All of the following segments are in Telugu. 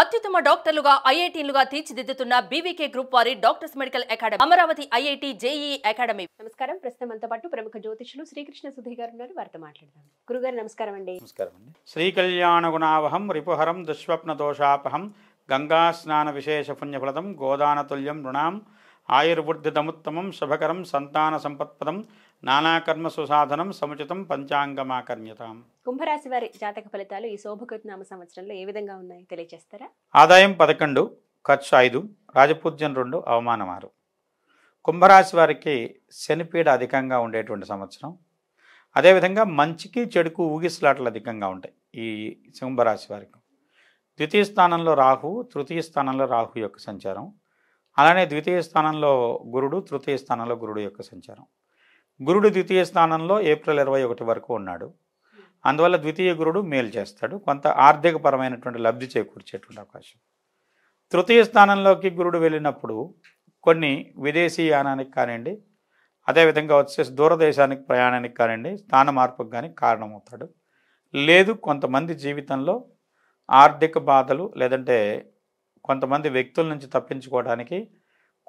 అత్యుత్తమ డాక్టర్లుగా ఐఐటీలుగా తీర్చిదిద్దుతున్న బీవీకే గ్రూప్ వారి doctors medical academy Amaravati IIT JEE academy నమస్కారం ప్రస్తుతం అంతో పాటు ప్రముఖ జ్యోతిషులు శ్రీకృష్ణ సుధీ గారు ఉన్నారు వారితో మాట్లాడదాం గురుగారు నమస్కారం అండి నమస్కారం అండి శ్రీ కళ్యాణ గుణావహం రిపుహరం దుస్వప్న దోషాపహం గంగా స్నాన విశేష పుణ్యఫలదం గోదానతుల్యం రుణాం ఆయుర్వృద్ధితముత్తమం శుభకరం సంతాన సంపత్పదం నానాకర్మ సుసాధనం సముచితం పంచాంగమాకర్మ్యతాం కుంభరాశి వారి జాతక ఫలితాలు ఈ శోభకృతనామ సంవత్సరంలో ఏ విధంగా ఉన్నాయి తెలియజేస్తారా ఆదాయం పదకొండు ఖర్చు ఐదు రాజపూజ్యం రెండు అవమానం ఆరు కుంభరాశి వారికి శనిపీడ అధికంగా ఉండేటువంటి సంవత్సరం అదేవిధంగా మంచికి చెడుకు ఊగిసలాట్లు అధికంగా ఉంటాయి ఈ సింహరాశి వారికి ద్వితీయ స్థానంలో రాహు తృతీయ స్థానంలో రాహు యొక్క సంచారం అలానే ద్వితీయ స్థానంలో గురుడు తృతీయ స్థానంలో గురుడు యొక్క సంచారం గురుడు ద్వితీయ స్థానంలో ఏప్రిల్ ఇరవై ఒకటి వరకు ఉన్నాడు అందువల్ల ద్వితీయ గురుడు మేలు చేస్తాడు కొంత ఆర్థికపరమైనటువంటి లబ్ధి చేకూర్చేటువంటి అవకాశం తృతీయ స్థానంలోకి గురుడు వెళ్ళినప్పుడు కొన్ని విదేశీ యానానికి కానివ్వండి అదేవిధంగా వచ్చేసి దూరదేశానికి ప్రయాణానికి కానివ్వండి స్థాన మార్పుకు కానీ కారణమవుతాడు లేదు కొంతమంది జీవితంలో ఆర్థిక బాధలు లేదంటే కొంతమంది వ్యక్తుల నుంచి తప్పించుకోవడానికి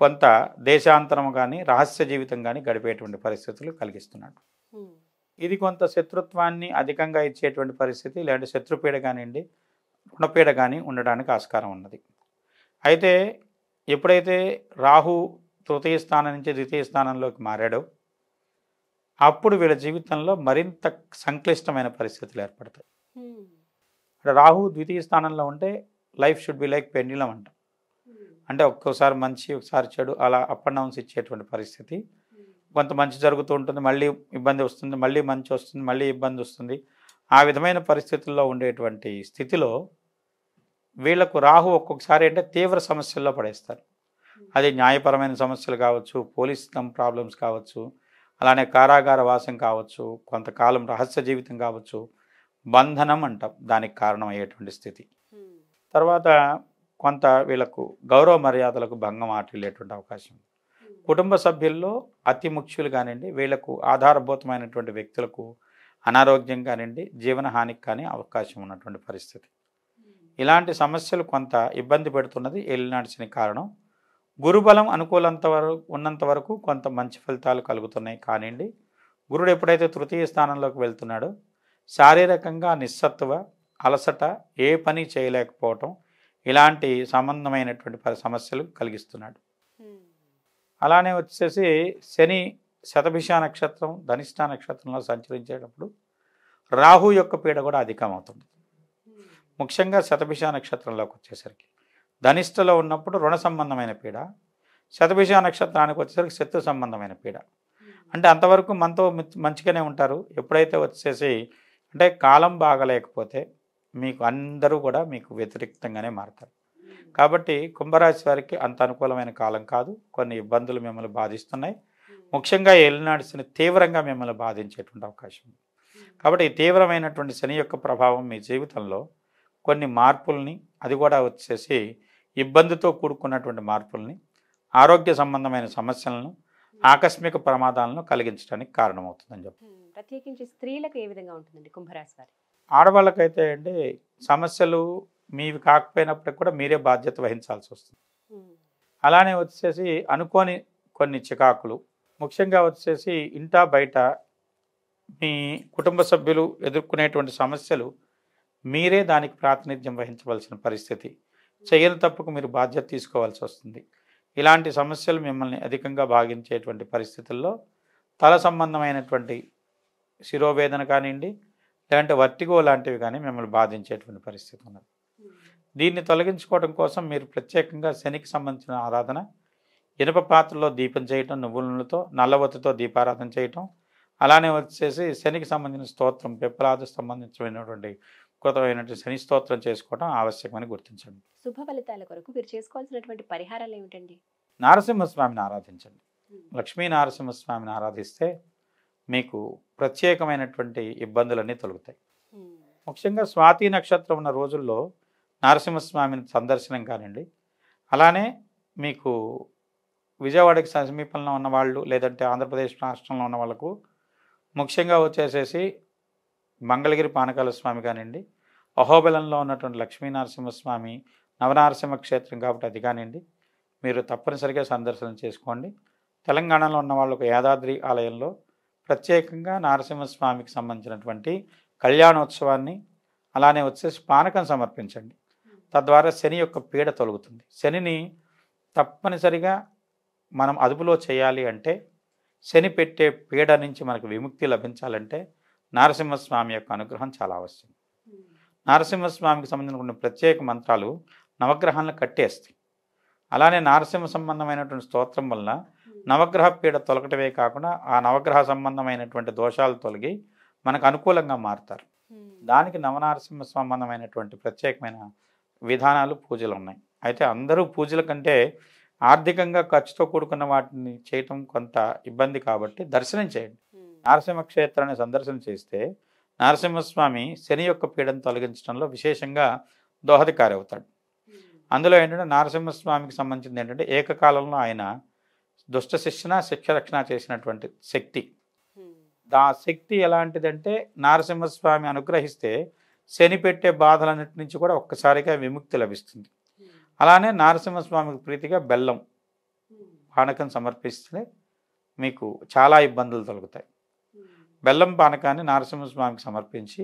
కొంత దేశాంతరం కానీ రహస్య జీవితం కానీ గడిపేటువంటి పరిస్థితులు కలిగిస్తున్నాడు ఇది కొంత శత్రుత్వాన్ని అధికంగా ఇచ్చేటువంటి పరిస్థితి లేదంటే శత్రుపీడ కానివ్వండి రుణపీడ కానీ ఉండడానికి ఆస్కారం ఉన్నది అయితే ఎప్పుడైతే రాహు తృతీయ స్థానం నుంచి ద్వితీయ స్థానంలోకి మారాడో అప్పుడు వీళ్ళ జీవితంలో మరింత సంక్లిష్టమైన పరిస్థితులు ఏర్పడతాయి రాహు ద్వితీయ స్థానంలో ఉంటే life should be like pendulum అంటాం అంటే ఒక్కోసారి మంచి ఒకసారి చెడు అలా అప్ అండ్ డౌన్స్ ఇచ్చేటువంటి పరిస్థితి కొంత మంచి జరుగుతూ ఉంటుంది మళ్ళీ ఇబ్బంది వస్తుంది మళ్ళీ మంచి వస్తుంది మళ్ళీ ఇబ్బంది వస్తుంది ఆ విధమైన పరిస్థితుల్లో ఉండేటువంటి స్థితిలో వీళ్లకు రాహు ఒక్కొక్కసారి అంటే తీవ్ర సమస్యల్లో పడేస్తారు అది న్యాయపరమైన సమస్యలు కావచ్చు పోలీస్ ప్రాబ్లమ్స్ కావచ్చు అలానే కారాగార వాసం కావచ్చు కొంతకాలం రహస్య జీవితం కావచ్చు బంధనం అంటాం దానికి కారణమయ్యేటువంటి స్థితి తర్వాత కొంత వీళ్ళకు గౌరవ మర్యాదలకు భంగం ఆటలేటువంటి అవకాశం కుటుంబ సభ్యుల్లో అతి ముఖ్యులు కానివ్వండి వీళ్లకు ఆధారభూతమైనటువంటి వ్యక్తులకు అనారోగ్యం కానివ్వండి జీవన హానికి కానీ అవకాశం ఉన్నటువంటి పరిస్థితి ఇలాంటి సమస్యలు కొంత ఇబ్బంది పెడుతున్నది ఏలినాడిచిన కారణం గురుబలం అనుకూలంత వరకు ఉన్నంత వరకు కొంత మంచి ఫలితాలు కలుగుతున్నాయి కానివ్వండి గురుడు ఎప్పుడైతే తృతీయ స్థానంలోకి వెళ్తున్నాడో శారీరకంగా నిస్సత్వ అలసట ఏ పని చేయలేకపోవటం ఇలాంటి సంబంధమైనటువంటి సమస్యలు కలిగిస్తున్నాడు అలానే వచ్చేసి శని శతభిష నక్షత్రం ధనిష్ట నక్షత్రంలో సంచరించేటప్పుడు రాహు యొక్క పీడ కూడా అధికమవుతుంది ముఖ్యంగా శతభిష నక్షత్రంలోకి వచ్చేసరికి ధనిష్టలో ఉన్నప్పుడు రుణ సంబంధమైన పీడ శతభిష నక్షత్రానికి వచ్చేసరికి శత్రు సంబంధమైన పీడ అంటే అంతవరకు మనతో మంచిగానే ఉంటారు ఎప్పుడైతే వచ్చేసి అంటే కాలం బాగలేకపోతే మీకు అందరూ కూడా మీకు వ్యతిరేక్తంగానే మారతారు కాబట్టి కుంభరాశి వారికి అంత అనుకూలమైన కాలం కాదు కొన్ని ఇబ్బందులు మిమ్మల్ని బాధిస్తున్నాయి ముఖ్యంగా ఏలినాడు శని తీవ్రంగా మిమ్మల్ని బాధించేటువంటి అవకాశం కాబట్టి ఈ తీవ్రమైనటువంటి శని యొక్క ప్రభావం మీ జీవితంలో కొన్ని మార్పుల్ని అది కూడా వచ్చేసి ఇబ్బందితో కూడుకున్నటువంటి మార్పుల్ని ఆరోగ్య సంబంధమైన సమస్యలను ఆకస్మిక ప్రమాదాలను కలిగించడానికి కారణమవుతుందని చెప్పి ప్రత్యేకించి స్త్రీలకు ఏ విధంగా ఉంటుందండి కుంభరాశి వారికి ఆడవాళ్ళకైతే అండి సమస్యలు మీవి కాకపోయినప్పటికి కూడా మీరే బాధ్యత వహించాల్సి వస్తుంది అలానే వచ్చేసి అనుకోని కొన్ని చికాకులు ముఖ్యంగా వచ్చేసి ఇంట బయట మీ కుటుంబ సభ్యులు ఎదుర్కొనేటువంటి సమస్యలు మీరే దానికి ప్రాతినిధ్యం వహించవలసిన పరిస్థితి చేయని తప్పుకు మీరు బాధ్యత తీసుకోవాల్సి వస్తుంది ఇలాంటి సమస్యలు మిమ్మల్ని అధికంగా భాగించేటువంటి పరిస్థితుల్లో తల సంబంధమైనటువంటి శిరోవేదన కానివ్వండి లేదంటే వర్టిగో లాంటివి కానీ మిమ్మల్ని బాధించేటువంటి పరిస్థితి ఉన్నది దీన్ని తొలగించుకోవడం కోసం మీరు ప్రత్యేకంగా శనికి సంబంధించిన ఆరాధన ఇనుప పాత్రలో దీపం చేయటం నువ్వుల నూనెతో నల్లవత్తితో దీపారాధన చేయటం అలానే వచ్చేసి శనికి సంబంధించిన స్తోత్రం పిప్పలాది సంబంధించినటువంటి కృతమైనటువంటి శని స్తోత్రం చేసుకోవడం ఆవశ్యకమని గుర్తించండి శుభ ఫలితాల కొరకు మీరు చేసుకోవాల్సినటువంటి పరిహారాలు ఏమిటండి నారసింహస్వామిని ఆరాధించండి లక్ష్మీ నారసింహస్వామిని ఆరాధిస్తే మీకు ప్రత్యేకమైనటువంటి ఇబ్బందులన్నీ తొలుగుతాయి ముఖ్యంగా స్వాతి నక్షత్రం ఉన్న రోజుల్లో నరసింహస్వామిని సందర్శనం కానివ్వండి అలానే మీకు విజయవాడకి సమీపంలో ఉన్న వాళ్ళు లేదంటే ఆంధ్రప్రదేశ్ రాష్ట్రంలో ఉన్న వాళ్ళకు ముఖ్యంగా వచ్చేసేసి మంగళగిరి పానకాల స్వామి కానివ్వండి అహోబలంలో ఉన్నటువంటి లక్ష్మీనరసింహస్వామి నవనరసింహ క్షేత్రం కాబట్టి అది కానివ్వండి మీరు తప్పనిసరిగా సందర్శనం చేసుకోండి తెలంగాణలో ఉన్న వాళ్ళకు యాదాద్రి ఆలయంలో ప్రత్యేకంగా నారసింహస్వామికి సంబంధించినటువంటి కళ్యాణోత్సవాన్ని అలానే వచ్చేసి పానకం సమర్పించండి తద్వారా శని యొక్క పీడ తొలుగుతుంది శనిని తప్పనిసరిగా మనం అదుపులో చేయాలి అంటే శని పెట్టే పీడ నుంచి మనకు విముక్తి లభించాలంటే నారసింహస్వామి యొక్క అనుగ్రహం చాలా అవసరం నారసింహస్వామికి సంబంధించిన ప్రత్యేక మంత్రాలు నవగ్రహాలను కట్టేస్తాయి అలానే నారసింహ సంబంధమైనటువంటి స్తోత్రం వల్ల నవగ్రహ పీడ తొలగటమే కాకుండా ఆ నవగ్రహ సంబంధమైనటువంటి దోషాలు తొలగి మనకు అనుకూలంగా మారుతారు దానికి నవనారసింహ సంబంధమైనటువంటి ప్రత్యేకమైన విధానాలు పూజలు ఉన్నాయి అయితే అందరూ పూజల కంటే ఆర్థికంగా ఖర్చుతో కూడుకున్న వాటిని చేయటం కొంత ఇబ్బంది కాబట్టి దర్శనం చేయండి నారసింహ క్షేత్రాన్ని సందర్శన చేస్తే నరసింహస్వామి శని యొక్క పీడను తొలగించడంలో విశేషంగా దోహదకారి అవుతాడు అందులో ఏంటంటే నరసింహస్వామికి సంబంధించింది ఏంటంటే ఏకకాలంలో ఆయన దుష్ట శిక్షణ శిక్ష రక్షణ చేసినటువంటి శక్తి ఆ శక్తి ఎలాంటిదంటే నారసింహస్వామి అనుగ్రహిస్తే శని పెట్టే బాధలన్నిటి నుంచి కూడా ఒక్కసారిగా విముక్తి లభిస్తుంది అలానే నారసింహస్వామికి ప్రీతిగా బెల్లం పానకం సమర్పిస్తే మీకు చాలా ఇబ్బందులు తొలుగుతాయి బెల్లం పానకాన్ని నారసింహస్వామికి సమర్పించి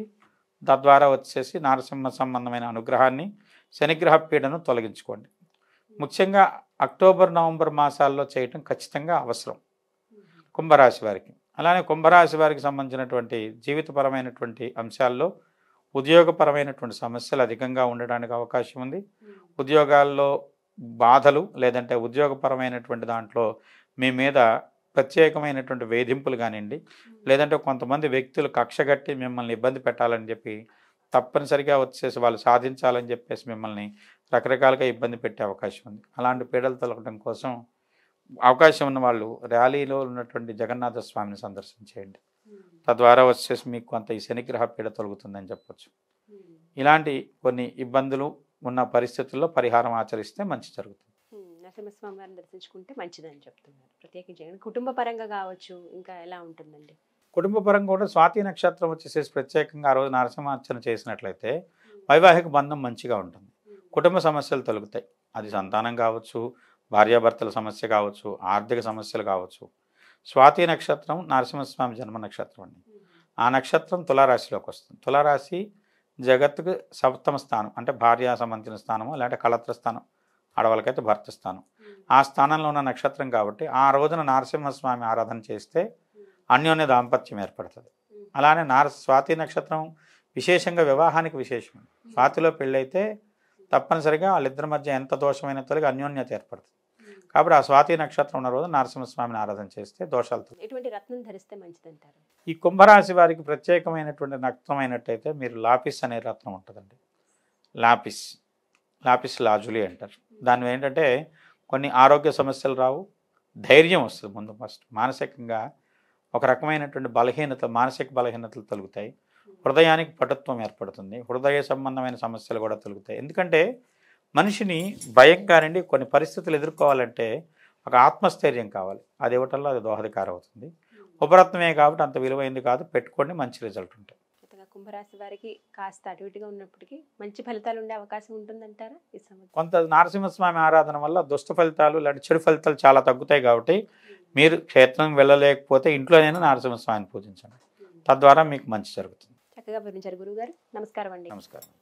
తద్వారా వచ్చేసి నారసింహ సంబంధమైన అనుగ్రహాన్ని శనిగ్రహ పీడను తొలగించుకోండి ముఖ్యంగా అక్టోబర్ నవంబర్ మాసాల్లో చేయటం ఖచ్చితంగా అవసరం కుంభరాశి వారికి అలానే కుంభరాశి వారికి సంబంధించినటువంటి జీవితపరమైనటువంటి అంశాల్లో ఉద్యోగపరమైనటువంటి సమస్యలు అధికంగా ఉండడానికి అవకాశం ఉంది ఉద్యోగాల్లో బాధలు లేదంటే ఉద్యోగపరమైనటువంటి దాంట్లో మీ మీద ప్రత్యేకమైనటువంటి వేధింపులు కానివ్వండి లేదంటే కొంతమంది వ్యక్తులు కక్షగట్టి మిమ్మల్ని ఇబ్బంది పెట్టాలని చెప్పి తప్పనిసరిగా వచ్చేసి వాళ్ళు సాధించాలని చెప్పేసి మిమ్మల్ని రకరకాలుగా ఇబ్బంది పెట్టే అవకాశం ఉంది అలాంటి పీడలు తొలగడం కోసం అవకాశం ఉన్న వాళ్ళు ర్యాలీలో ఉన్నటువంటి జగన్నాథ స్వామిని సందర్శించేయండి hmm. తద్వారా వచ్చేసి మీకు కొంత ఈ శనిగ్రహ పీడ తొలుగుతుందని చెప్పవచ్చు hmm. ఇలాంటి కొన్ని ఇబ్బందులు ఉన్న పరిస్థితుల్లో పరిహారం ఆచరిస్తే మంచి జరుగుతుంది hmm. నరసింహస్వామి వారిని దర్శించుకుంటే మంచిదని చెప్తున్నారు ప్రత్యేకించి కుటుంబ పరంగా కావచ్చు ఇంకా ఎలా ఉంటుందండి కుటుంబ పరంగా కూడా స్వాతి నక్షత్రం వచ్చేసేసి ప్రత్యేకంగా ఆ రోజు నరసింహార్చన చేసినట్లయితే వైవాహిక బంధం మంచిగా ఉంటుంది కుటుంబ సమస్యలు తొలుగుతాయి అది సంతానం కావచ్చు భార్యాభర్తల సమస్య కావచ్చు ఆర్థిక సమస్యలు కావచ్చు స్వాతి నక్షత్రం నరసింహస్వామి జన్మ నక్షత్రం అండి ఆ నక్షత్రం తులారాశిలోకి వస్తుంది తులారాశి జగత్తుకు సప్తమ స్థానం అంటే భార్య సంబంధించిన స్థానము లేదంటే కళత్ర స్థానం ఆడవాళ్ళకైతే భర్త స్థానం ఆ స్థానంలో ఉన్న నక్షత్రం కాబట్టి ఆ రోజున నరసింహస్వామి ఆరాధన చేస్తే అన్యోన్య దాంపత్యం ఏర్పడుతుంది అలానే నార స్వాతి నక్షత్రం విశేషంగా వివాహానికి విశేషం స్వాతిలో పెళ్ళైతే తప్పనిసరిగా వాళ్ళిద్దరి మధ్య ఎంత దోషమైన తొలగి అన్యోన్యత ఏర్పడుతుంది కాబట్టి ఆ స్వాతి నక్షత్రం ఉన్న రోజు నరసింహస్వామిని ఆరాధన చేస్తే దోషాలు ఎటువంటి రత్నం ధరిస్తే ఈ కుంభరాశి వారికి ప్రత్యేకమైనటువంటి నక్తం అయినట్టయితే మీరు లాపిస్ అనే రత్నం ఉంటుందండి లాపిస్ లాపిస్ లాజులి అంటారు దాని ఏంటంటే కొన్ని ఆరోగ్య సమస్యలు రావు ధైర్యం వస్తుంది ముందు ఫస్ట్ మానసికంగా ఒక రకమైనటువంటి బలహీనత మానసిక బలహీనతలు తొలుగుతాయి హృదయానికి పటుత్వం ఏర్పడుతుంది హృదయ సంబంధమైన సమస్యలు కూడా తొలుగుతాయి ఎందుకంటే మనిషిని భయం కానివ్వండి కొన్ని పరిస్థితులు ఎదుర్కోవాలంటే ఒక ఆత్మస్థైర్యం కావాలి అది ఇవ్వటంలో అది దోహదకారం అవుతుంది ఉపరత్నమే కాబట్టి అంత విలువైంది కాదు పెట్టుకోండి మంచి రిజల్ట్ ఉంటాయి కుంభరాశి వారికి కాస్త అటువిటిగా ఉన్నప్పటికీ మంచి ఫలితాలు ఉండే అవకాశం ఉంటుందంటారా ఈ సమయం కొంత నరసింహస్వామి ఆరాధన వల్ల దుష్ట ఫలితాలు లేదా చెడు ఫలితాలు చాలా తగ్గుతాయి కాబట్టి మీరు క్షేత్రం వెళ్ళలేకపోతే ఇంట్లోనైనా నరసింహస్వామిని పూజించండి తద్వారా మీకు మంచి జరుగుతుంది చక్కగా వివరించారు గురువు గారు నమస్కారం అండి నమస్కారం